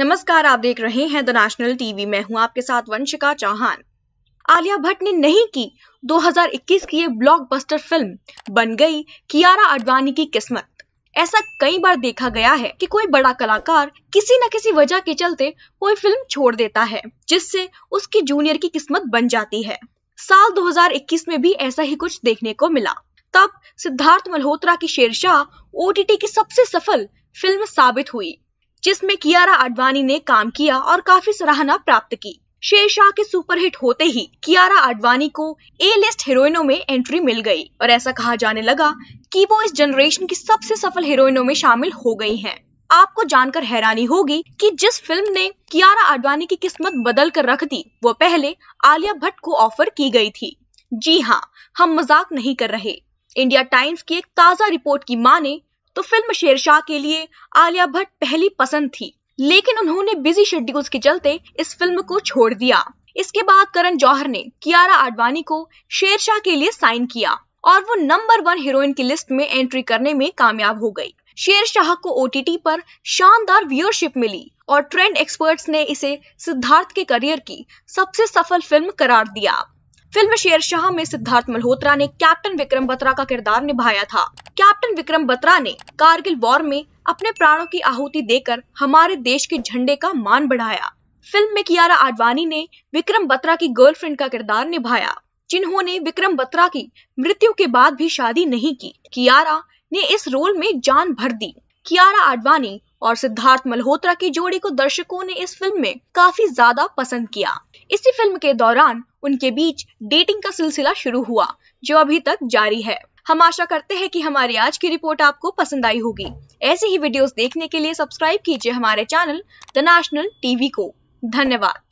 नमस्कार आप देख रहे हैं द नेशनल टीवी मैं हूं आपके साथ वंशिका चौहान आलिया भट्ट ने नहीं की 2021 की एक ब्लॉकबस्टर फिल्म बन गई कियारा अडवाणी की किस्मत ऐसा कई बार देखा गया है कि कोई बड़ा कलाकार किसी न किसी वजह के चलते कोई फिल्म छोड़ देता है जिससे उसकी जूनियर की किस्मत बन जाती है साल 2021 में भी ऐसा ही कुछ देखने को मिला तब सिद्धार्थ मल्होत्रा की शेरशाह ओटीटी की सबसे सफल फिल्म साबित हुई जिसमें कियारा आडवाणी ने काम किया और काफी सराहना प्राप्त की शेरशाह के सुपरहिट होते ही कियारा आडवाणी को ए लिस्ट हीरोइनों में एंट्री मिल गई और ऐसा कहा जाने लगा कि वो इस जनरेशन की सबसे सफल हीरोइनों में शामिल हो गई हैं। आपको जानकर हैरानी होगी कि जिस फिल्म ने कियारा आडवाणी की किस्मत बदल कर रख दी वो पहले आलिया भट्ट को ऑफर की गई थी जी हाँ हम मजाक नहीं कर रहे इंडिया टाइम्स की एक ताजा रिपोर्ट की माने तो फिल्म शेरशाह के लिए आलिया भट्ट पहली पसंद थी लेकिन उन्होंने बिजी शेड्यूल्स के चलते इस फिल्म को छोड़ दिया इसके बाद करण जौहर ने कियारा आडवाणी को शेरशाह के लिए साइन किया और वो नंबर वन हीरोइन की लिस्ट में एंट्री करने में कामयाब हो गई शेरशाह को ओ पर शानदार व्यूअरशिप मिली और ट्रेंड एक्सपर्ट्स ने इसे सिद्धार्थ के करियर की सबसे सफल फिल्म करार दिया फिल्म शेरशाह में सिद्धार्थ मल्होत्रा ने कैप्टन विक्रम बत्रा का किरदार निभाया था कैप्टन विक्रम बत्रा ने कारगिल वॉर में अपने प्राणों की आहुति देकर हमारे देश के झंडे का मान बढ़ाया फिल्म में कियारा आडवाणी ने विक्रम बत्रा की गर्लफ्रेंड का किरदार निभाया जिन्होंने विक्रम बत्रा की मृत्यु के बाद भी शादी नहीं की कियारा ने इस रोल में जान भर दी कियारा आडवाणी और सिद्धार्थ मल्होत्रा की जोड़ी को दर्शकों ने इस फिल्म में काफी ज्यादा पसंद किया इसी फिल्म के दौरान उनके बीच डेटिंग का सिलसिला शुरू हुआ जो अभी तक जारी है हम आशा करते हैं कि हमारी आज की रिपोर्ट आपको पसंद आई होगी ऐसे ही वीडियोस देखने के लिए सब्सक्राइब कीजिए हमारे चैनल द नेशनल टीवी को धन्यवाद